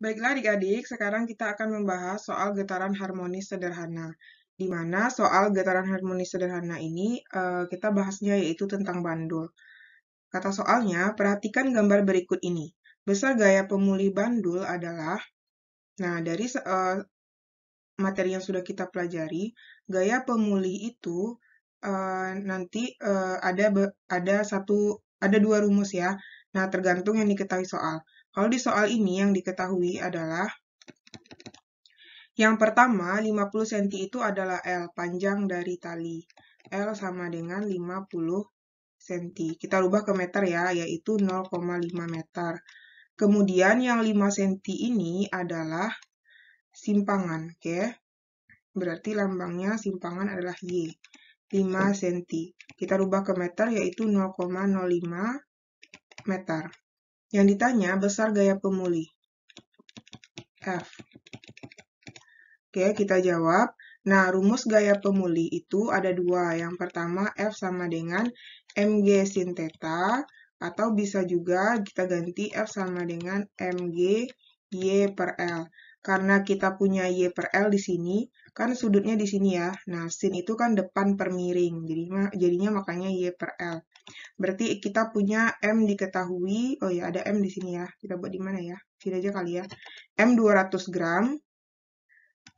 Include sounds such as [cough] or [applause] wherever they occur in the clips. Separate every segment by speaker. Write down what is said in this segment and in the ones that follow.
Speaker 1: Baiklah adik-adik, sekarang kita akan membahas soal getaran harmonis sederhana. Di mana soal getaran harmonis sederhana ini eh, kita bahasnya yaitu tentang bandul. Kata soalnya, perhatikan gambar berikut ini. Besar gaya pemulih bandul adalah Nah, dari eh, materi yang sudah kita pelajari, gaya pemulih itu eh, nanti ada ada satu ada dua rumus ya. Nah, tergantung yang diketahui soal. Kalau di soal ini yang diketahui adalah yang pertama, 50 cm itu adalah L, panjang dari tali. L sama dengan 50 cm. Kita rubah ke meter ya, yaitu 0,5 meter. Kemudian yang 5 cm ini adalah simpangan, oke? Okay? Berarti lambangnya simpangan adalah Y, 5 cm. Kita rubah ke meter, yaitu 0,05 meter. Yang ditanya besar gaya pemulih. F. Oke, kita jawab. Nah, rumus gaya pemulih itu ada dua. Yang pertama, F sama dengan mg sin theta, atau bisa juga kita ganti F sama dengan mg y per L. Karena kita punya y per L di sini, kan sudutnya di sini ya. Nah, sin itu kan depan per miring, jadi jadinya makanya y per L. Berarti kita punya M diketahui, oh ya ada M di sini ya, kita buat di mana ya? Sini aja kali ya. M 200 gram,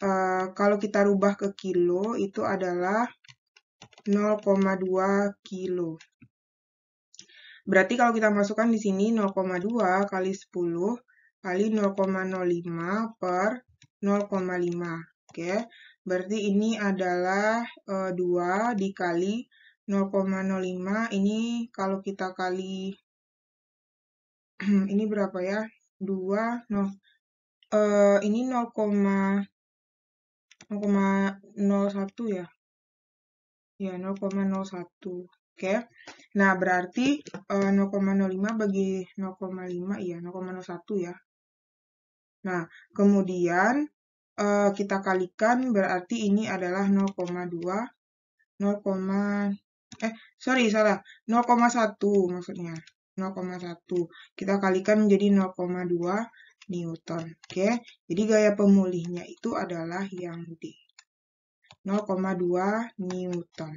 Speaker 1: Uh, kalau kita rubah ke kilo itu adalah 0,2 kilo. Berarti kalau kita masukkan di sini 0,2 kali 10 kali 0,05 per 0,5. Oke, okay. berarti ini adalah e, uh, 2 dikali 0,05 ini kalau kita kali [clears throat] ini berapa ya 2
Speaker 2: no, uh, ini 0, 0,01
Speaker 1: ya ya 0,01 oke okay. nah berarti uh, eh, 0,05 bagi 0,5 ya 0,01 ya nah kemudian uh, kita kalikan berarti ini adalah 0,2 0, eh sorry salah 0,1 maksudnya 0,1 kita kalikan menjadi 0,2 Newton oke jadi gaya pemulihnya itu adalah yang D
Speaker 2: 0,2 Newton